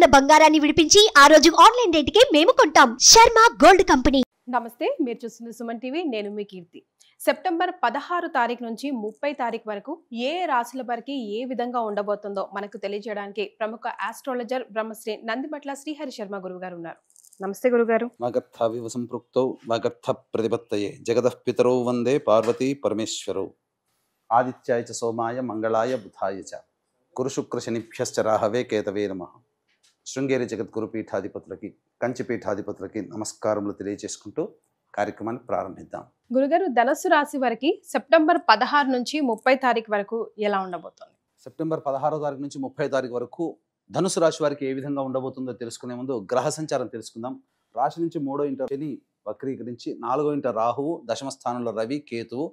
ఉన్న బంగారాన్ని విడిపించి ఆ రోజు ఆన్లైన్ రేటుకే మేము కొంటాం శర్మ గోల్డ్ కంపెనీ నమస్తే మీరు చూస్తున్న సుమన్ టీవీ నేను మీ కీర్తి సెప్టెంబర్ పదహారు తారీఖు నుంచి ముప్పై తారీఖు వరకు ఏ రాశుల వారికి ఏ విధంగా ఉండబోతుందో మనకు తెలియజేయడానికి ప్రముఖ ఆస్ట్రాలజర్ బ్రహ్మశ్రీ నందిమట్ల శ్రీహరి శర్మ గురువు గారు ఉన్నారు నమస్తే గురుగారు వాగర్థావివ సంపృక్తో వాగర్థ ప్రతిపత్తయే జగద పితరో వందే పార్వతి పరమేశ్వరు ఆదిత్యాయ చ సోమాయ మంగళాయ బుధాయ చ కురుశుక్ర శనిభ్యశ్చ రాహవే కేతవే నమః శృంగేరి జగద్గురు పీఠాధిపతులకి కంచి పీఠాధిపతులకి నమస్కారములు తెలియజేసుకుంటూ కార్యక్రమాన్ని ప్రారంభిద్దాం గురుగారు ధనస్సు రాశి వారికి సెప్టెంబర్ పదహారు నుంచి ముప్పై తారీఖు వరకు ఎలా ఉండబోతోంది సెప్టెంబర్ పదహారో తారీఖు నుంచి ముప్పై తారీఖు వరకు ధనుసు రాశి వారికి ఏ విధంగా ఉండబోతుందో తెలుసుకునే ముందు గ్రహ సంచారం తెలుసుకుందాం రాశి నుంచి మూడో ఇంట శని వక్రీకరించి నాలుగో ఇంట రాహువు దశమ స్థానంలో రవి కేతువు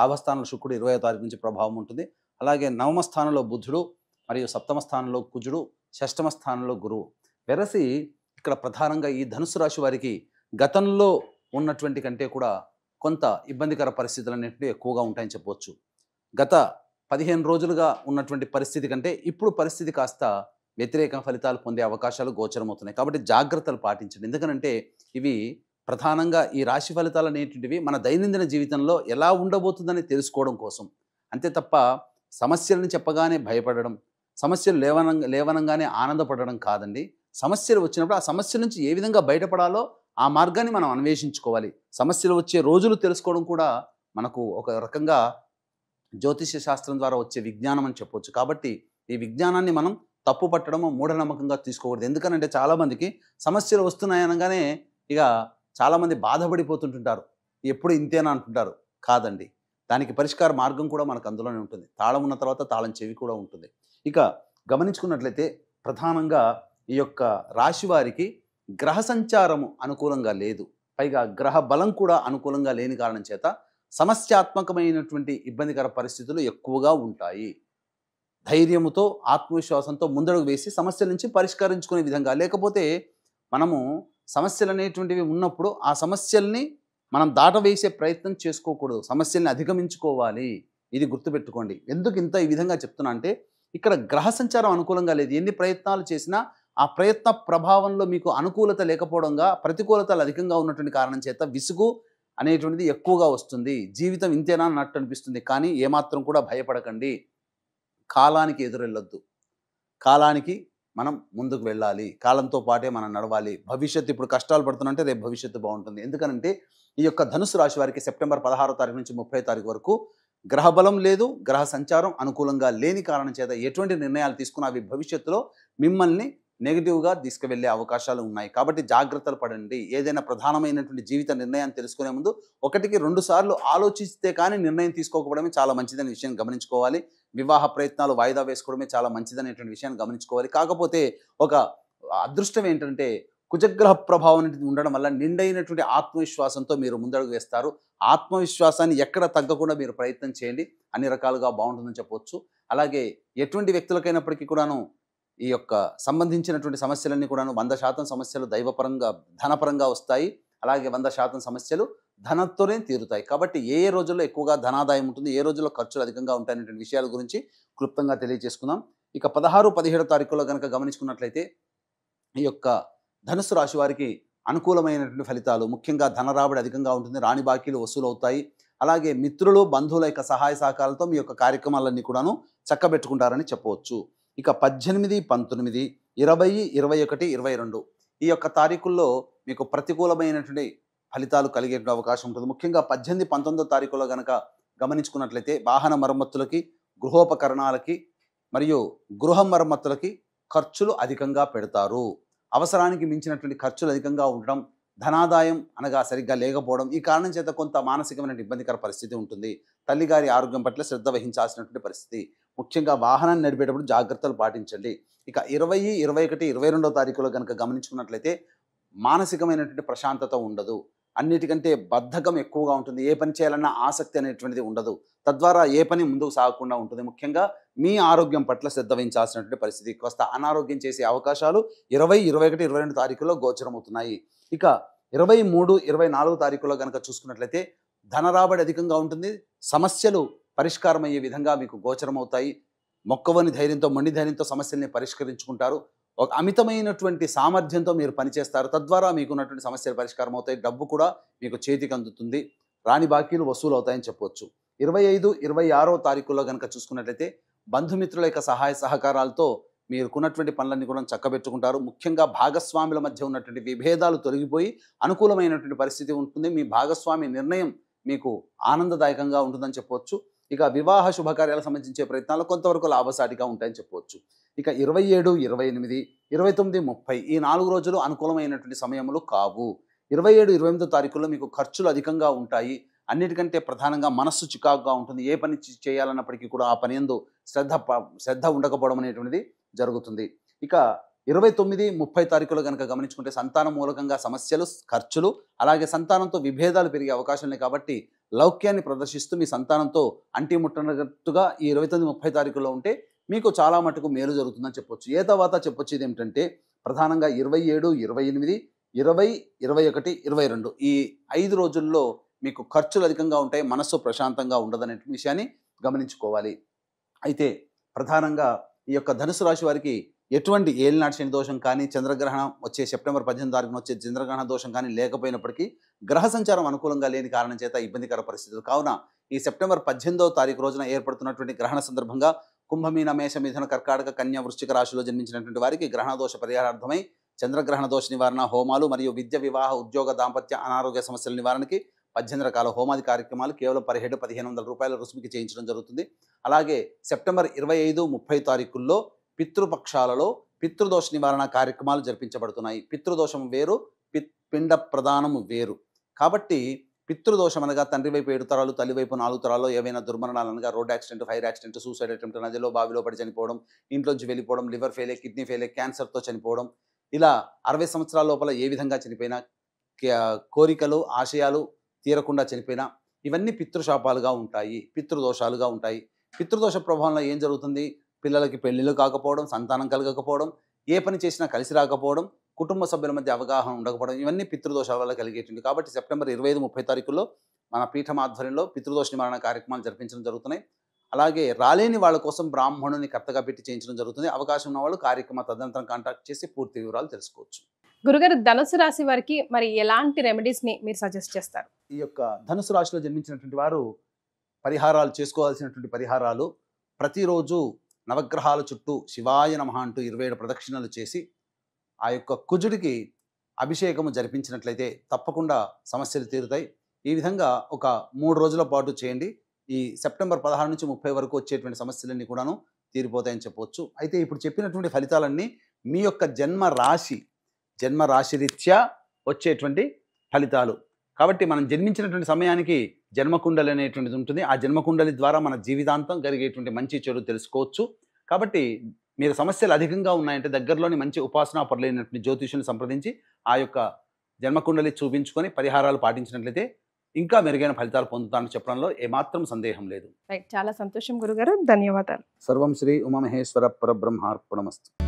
లాభస్థానంలో శుక్రుడు ఇరవై తారీఖు నుంచి ప్రభావం ఉంటుంది అలాగే నవమ స్థానంలో బుధుడు మరియు సప్తమ స్థానంలో కుజుడు షష్టమ స్థానంలో గురువు వెరసి ఇక్కడ ప్రధానంగా ఈ ధనుసు రాశి వారికి గతంలో ఉన్నటువంటి కంటే కూడా కొంత ఇబ్బందికర పరిస్థితులు అనేటివి ఎక్కువగా ఉంటాయని చెప్పవచ్చు గత పదిహేను రోజులుగా ఉన్నటువంటి పరిస్థితి కంటే ఇప్పుడు పరిస్థితి కాస్త వ్యతిరేక ఫలితాలు పొందే అవకాశాలు గోచరమవుతున్నాయి కాబట్టి జాగ్రత్తలు పాటించండి ఎందుకనంటే ఇవి ప్రధానంగా ఈ రాశి ఫలితాలు అనేటువంటివి మన దైనందిన జీవితంలో ఎలా ఉండబోతుందని తెలుసుకోవడం కోసం అంతే తప్ప సమస్యలను చెప్పగానే భయపడడం సమస్యలు లేవన లేవనంగానే ఆనందపడడం కాదండి సమస్యలు వచ్చినప్పుడు ఆ సమస్య నుంచి ఏ విధంగా బయటపడాలో ఆ మార్గాన్ని మనం అన్వేషించుకోవాలి సమస్యలు వచ్చే రోజులు తెలుసుకోవడం కూడా మనకు ఒక రకంగా జ్యోతిష్య శాస్త్రం ద్వారా వచ్చే విజ్ఞానం అని చెప్పవచ్చు కాబట్టి ఈ విజ్ఞానాన్ని మనం తప్పు పట్టడము మూఢనమ్మకంగా తీసుకోకూడదు ఎందుకనంటే చాలామందికి సమస్యలు వస్తున్నాయనగానే ఇక చాలామంది బాధపడిపోతుంటుంటారు ఎప్పుడు ఇంతేనా అంటుంటారు కాదండి దానికి పరిష్కార మార్గం కూడా మనకు అందులోనే ఉంటుంది తాళం ఉన్న తర్వాత తాళం చెవి కూడా ఉంటుంది ఇక గమనించుకున్నట్లయితే ప్రధానంగా ఈ యొక్క రాశి వారికి గ్రహ సంచారము అనుకూలంగా లేదు పైగా గ్రహ బలం కూడా అనుకూలంగా లేని కారణం చేత సమస్యాత్మకమైనటువంటి ఇబ్బందికర పరిస్థితులు ఎక్కువగా ఉంటాయి ధైర్యముతో ఆత్మవిశ్వాసంతో ముందడుగు వేసి సమస్యల నుంచి పరిష్కరించుకునే విధంగా లేకపోతే మనము సమస్యలు అనేటువంటివి ఉన్నప్పుడు ఆ సమస్యల్ని మనం దాటవేసే ప్రయత్నం చేసుకోకూడదు సమస్యల్ని అధిగమించుకోవాలి ఇది గుర్తుపెట్టుకోండి ఎందుకు ఇంత ఈ విధంగా చెప్తున్నా అంటే ఇక్కడ గ్రహ సంచారం అనుకూలంగా లేదు ఎన్ని ప్రయత్నాలు చేసినా ఆ ప్రయత్న ప్రభావంలో మీకు అనుకూలత లేకపోవడంగా ప్రతికూలతలు అధికంగా ఉన్నటువంటి కారణం చేత విసుగు అనేటువంటిది ఎక్కువగా వస్తుంది జీవితం ఇంతేనా అన్నట్టు అనిపిస్తుంది కానీ ఏమాత్రం కూడా భయపడకండి కాలానికి ఎదురెళ్ళొద్దు కాలానికి మనం ముందుకు వెళ్ళాలి కాలంతో పాటే మనం నడవాలి భవిష్యత్తు ఇప్పుడు కష్టాలు పడుతున్నంటే రేపు భవిష్యత్తు బాగుంటుంది ఎందుకనంటే ఈ యొక్క ధనుసు రాశి వారికి సెప్టెంబర్ పదహారో తారీఖు నుంచి ముప్పై తారీఖు వరకు గ్రహబలం లేదు గ్రహ సంచారం అనుకూలంగా లేని కారణం చేత ఎటువంటి నిర్ణయాలు తీసుకున్నా అవి భవిష్యత్తులో మిమ్మల్ని నెగిటివ్గా తీసుకువెళ్ళే అవకాశాలు ఉన్నాయి కాబట్టి జాగ్రత్తలు పడండి ఏదైనా ప్రధానమైనటువంటి జీవిత నిర్ణయాన్ని తెలుసుకునే ముందు ఒకటికి రెండు సార్లు ఆలోచిస్తే కానీ నిర్ణయం తీసుకోకపోవడమే చాలా మంచిదనే విషయం గమనించుకోవాలి వివాహ ప్రయత్నాలు వాయిదా వేసుకోవడమే చాలా మంచిదనేటువంటి విషయాన్ని గమనించుకోవాలి కాకపోతే ఒక అదృష్టం ఏంటంటే కుజగ్రహ ప్రభావం ఉండడం వల్ల నిండైనటువంటి ఆత్మవిశ్వాసంతో మీరు ముందడుగు వేస్తారు ఆత్మవిశ్వాసాన్ని ఎక్కడ తగ్గకుండా మీరు ప్రయత్నం చేయండి అన్ని రకాలుగా బాగుంటుందని చెప్పవచ్చు అలాగే ఎటువంటి వ్యక్తులకైనప్పటికీ కూడాను ఈ యొక్క సంబంధించినటువంటి సమస్యలన్నీ కూడాను వంద శాతం సమస్యలు దైవపరంగా ధనపరంగా వస్తాయి అలాగే వంద శాతం సమస్యలు ధనంతోనే తీరుతాయి కాబట్టి ఏ ఏ రోజుల్లో ఎక్కువగా ధనాదాయం ఉంటుంది ఏ రోజుల్లో ఖర్చులు అధికంగా ఉంటాయనే విషయాల గురించి క్లుప్తంగా తెలియజేసుకుందాం ఇక పదహారు పదిహేడు తారీఖులో కనుక గమనించుకున్నట్లయితే ఈ యొక్క ధనుసు రాశి వారికి అనుకూలమైనటువంటి ఫలితాలు ముఖ్యంగా ధన రాబడి అధికంగా ఉంటుంది రాణి బాకీలు వసూలు అవుతాయి అలాగే మిత్రులు బంధువుల యొక్క సహాయ సహకారాలతో మీ యొక్క కార్యక్రమాలన్నీ కూడాను చక్కబెట్టుకుంటారని చెప్పవచ్చు ఇక పద్దెనిమిది పంతొమ్మిది ఇరవై ఇరవై ఒకటి ఇరవై రెండు ఈ యొక్క తారీఖుల్లో మీకు ప్రతికూలమైనటువంటి ఫలితాలు కలిగే అవకాశం ఉంటుంది ముఖ్యంగా పద్దెనిమిది పంతొమ్మిదో తారీఖులో కనుక గమనించుకున్నట్లయితే వాహన మరమ్మతులకి గృహోపకరణాలకి మరియు గృహ మరమ్మతులకి ఖర్చులు అధికంగా పెడతారు అవసరానికి మించినటువంటి ఖర్చులు అధికంగా ఉండడం ధనాదాయం అనగా సరిగ్గా లేకపోవడం ఈ కారణం చేత కొంత మానసికమైన ఇబ్బందికర పరిస్థితి ఉంటుంది తల్లిగారి ఆరోగ్యం పట్ల శ్రద్ధ వహించాల్సినటువంటి పరిస్థితి ముఖ్యంగా వాహనాన్ని నడిపేటప్పుడు జాగ్రత్తలు పాటించండి ఇక ఇరవై ఇరవై ఒకటి ఇరవై రెండో తారీఖులో కనుక గమనించుకున్నట్లయితే మానసికమైనటువంటి ప్రశాంతత ఉండదు అన్నిటికంటే బద్ధకం ఎక్కువగా ఉంటుంది ఏ పని చేయాలన్న ఆసక్తి అనేటువంటిది ఉండదు తద్వారా ఏ పని ముందుకు సాగకుండా ఉంటుంది ముఖ్యంగా మీ ఆరోగ్యం పట్ల శ్రద్ధ వహించాల్సినటువంటి పరిస్థితి కాస్త అనారోగ్యం చేసే అవకాశాలు ఇరవై ఇరవై ఒకటి ఇరవై రెండు తారీఖులో గోచరమవుతున్నాయి ఇక ఇరవై మూడు ఇరవై నాలుగు తారీఖులో కనుక చూసుకున్నట్లయితే ధన రాబడి అధికంగా ఉంటుంది సమస్యలు పరిష్కారం అయ్యే విధంగా మీకు గోచరమవుతాయి మొక్కవని ధైర్యంతో మొండి ధైర్యంతో సమస్యల్ని పరిష్కరించుకుంటారు ఒక అమితమైనటువంటి సామర్థ్యంతో మీరు పనిచేస్తారు తద్వారా మీకున్నటువంటి సమస్యలు పరిష్కారం అవుతాయి డబ్బు కూడా మీకు చేతికి అందుతుంది రాని బాకీలు వసూలు అవుతాయని చెప్పవచ్చు ఇరవై ఐదు ఇరవై ఆరో తారీఖుల్లో కనుక చూసుకున్నట్లయితే బంధుమిత్రుల యొక్క సహాయ సహకారాలతో మీరుకున్నటువంటి పనులన్నీ కూడా చక్కబెట్టుకుంటారు ముఖ్యంగా భాగస్వాముల మధ్య ఉన్నటువంటి విభేదాలు తొలగిపోయి అనుకూలమైనటువంటి పరిస్థితి ఉంటుంది మీ భాగస్వామి నిర్ణయం మీకు ఆనందదాయకంగా ఉంటుందని చెప్పవచ్చు ఇక వివాహ శుభకార్యాలకు సంబంధించే ప్రయత్నాలు కొంతవరకు లాభసాటిగా ఉంటాయని చెప్పవచ్చు ఇక ఇరవై ఏడు ఇరవై ఎనిమిది ఇరవై తొమ్మిది ముప్పై ఈ నాలుగు రోజులు అనుకూలమైనటువంటి సమయములు కావు ఇరవై ఏడు ఇరవై ఎనిమిదో తారీఖుల్లో మీకు ఖర్చులు అధికంగా ఉంటాయి అన్నిటికంటే ప్రధానంగా మనస్సు చికాకుగా ఉంటుంది ఏ పని చేయాలన్నప్పటికీ కూడా ఆ పని ఎందు శ్రద్ధ శ్రద్ధ ఉండకపోవడం అనేటువంటిది జరుగుతుంది ఇక ఇరవై తొమ్మిది ముప్పై తారీఖులో కనుక గమనించుకుంటే సంతాన మూలకంగా సమస్యలు ఖర్చులు అలాగే సంతానంతో విభేదాలు పెరిగే అవకాశం లేదు కాబట్టి లౌక్యాన్ని ప్రదర్శిస్తూ మీ సంతానంతో అంటి ముట్టనట్టుగా ఈ ఇరవై తొమ్మిది ముప్పై తారీఖులో ఉంటే మీకు చాలా మటుకు మేలు జరుగుతుందని చెప్పొచ్చు ఏ తర్వాత చెప్పొచ్చు ఏమిటంటే ప్రధానంగా ఇరవై ఏడు ఇరవై ఎనిమిది ఇరవై ఇరవై ఒకటి ఇరవై రెండు ఈ ఐదు రోజుల్లో మీకు ఖర్చులు అధికంగా ఉంటాయి మనస్సు ప్రశాంతంగా ఉండదనే విషయాన్ని గమనించుకోవాలి అయితే ప్రధానంగా ఈ యొక్క ధనుసు రాశి వారికి ఎటువంటి ఏలినాటి శని దోషం కానీ చంద్రగ్రహణం వచ్చే సెప్టెంబర్ పద్దెనిమిది తారీఖున వచ్చే చంద్రగ్రహణ దోషం కానీ లేకపోయినప్పటికీ గ్రహ సంచారం అనుకూలంగా లేని కారణం చేత ఇబ్బందికర పరిస్థితులు కావున ఈ సెప్టెంబర్ పద్దెనిమిదవ తారీఖు రోజున ఏర్పడుతున్నటువంటి గ్రహణ సందర్భంగా కుంభమీన మేష మిథున కర్కాటక కన్యా వృశ్చిక రాశిలో జన్మించినటువంటి వారికి గ్రహణ దోష పరిహారార్థమై చంద్రగ్రహణ దోష నివారణ హోమాలు మరియు విద్య వివాహ ఉద్యోగ దాంపత్య అనారోగ్య సమస్యల నివారణకి పద్దెనిమిది రకాల హోమాది కార్యక్రమాలు కేవలం పదిహేడు పదిహేను వందల రూపాయల రుసుముకి చేయించడం జరుగుతుంది అలాగే సెప్టెంబర్ ఇరవై ఐదు ముప్పై తారీఖుల్లో పితృపక్షాలలో పితృదోష నివారణ కార్యక్రమాలు జరిపించబడుతున్నాయి పితృదోషం వేరు పిండ ప్రధానము వేరు కాబట్టి పితృదోషం అనగా తండ్రి వైపు ఏడు తరాలు తల్లి వైపు నాలుగు తరాలు ఏవైనా దుర్మరణాలు అనగా road accident fire accident suicide attempt నదిలో బావిలో పడి చనిపోవడం ఇంట్లోంచి వెళ్ళిపోవడం లివర్ ఫెయిలే కిడ్నీ ఫెయిలే క్యాన్సర్తో చనిపోవడం ఇలా అరవై సంవత్సరాల లోపల ఏ విధంగా చనిపోయినా కోరికలు ఆశయాలు తీరకుండా చనిపోయినా ఇవన్నీ పితృశాపాలుగా ఉంటాయి పితృదోషాలుగా ఉంటాయి పితృదోష ప్రభావంలో ఏం జరుగుతుంది పిల్లలకి పెళ్ళిళ్ళు కాకపోవడం సంతానం కలగకపోవడం ఏ పని చేసినా కలిసి రాకపోవడం కుటుంబ సభ్యుల మధ్య అవగాహన ఉండకపోవడం ఇవన్నీ పితృదోషాల వల్ల కలిగేటువంటి కాబట్టి సెప్టెంబర్ ఇరవై ఐదు ముప్పై తారీఖుల్లో మన పీఠం ఆధ్వర్యంలో పితృదోష నివారణ కార్యక్రమాలు జరిపించడం జరుగుతున్నాయి అలాగే రాలేని వాళ్ళ కోసం బ్రాహ్మణుని కర్తగా పెట్టి చేయించడం జరుగుతుంది అవకాశం ఉన్న వాళ్ళు కార్యక్రమ తదనంతరం కాంటాక్ట్ చేసి పూర్తి వివరాలు తెలుసుకోవచ్చు గురుగారు ధనుసు రాశి వారికి మరి ఎలాంటి రెమెడీస్ ని మీరు సజెస్ట్ చేస్తారు ఈ యొక్క ధనుసు రాశిలో జన్మించినటువంటి వారు పరిహారాలు చేసుకోవాల్సినటువంటి పరిహారాలు ప్రతిరోజు నవగ్రహాల చుట్టూ శివాయ నమ అంటూ ఇరవై ఏడు ప్రదక్షిణలు చేసి ఆ యొక్క కుజుడికి అభిషేకము జరిపించినట్లయితే తప్పకుండా సమస్యలు తీరుతాయి ఈ విధంగా ఒక మూడు రోజుల పాటు చేయండి ఈ సెప్టెంబర్ పదహారు నుంచి ముప్పై వరకు వచ్చేటువంటి సమస్యలన్నీ కూడాను తీరిపోతాయని చెప్పవచ్చు అయితే ఇప్పుడు చెప్పినటువంటి ఫలితాలన్నీ మీ యొక్క జన్మ రాశి జన్మ రాశిరీత్యా వచ్చేటువంటి ఫలితాలు కాబట్టి మనం జన్మించినటువంటి సమయానికి జన్మకుండలి అనేటువంటిది ఉంటుంది ఆ జన్మకుండలి ద్వారా మన జీవితాంతం జరిగేటువంటి మంచి చెడు తెలుసుకోవచ్చు కాబట్టి మీరు సమస్యలు అధికంగా ఉన్నాయంటే దగ్గరలోని మంచి ఉపాసనా పరులైనటువంటి జ్యోతిషుని సంప్రదించి ఆ యొక్క జన్మకుండలి చూపించుకొని పరిహారాలు పాటించినట్లయితే ఇంకా మెరుగైన ఫలితాలు పొందుతానని చెప్పడంలో ఏమాత్రం సందేహం లేదు చాలా సంతోషం గురుగారు ధన్యవాదాలు సర్వం శ్రీ ఉమామహేశ్వర పరబ్రహ్మార్పణమస్తు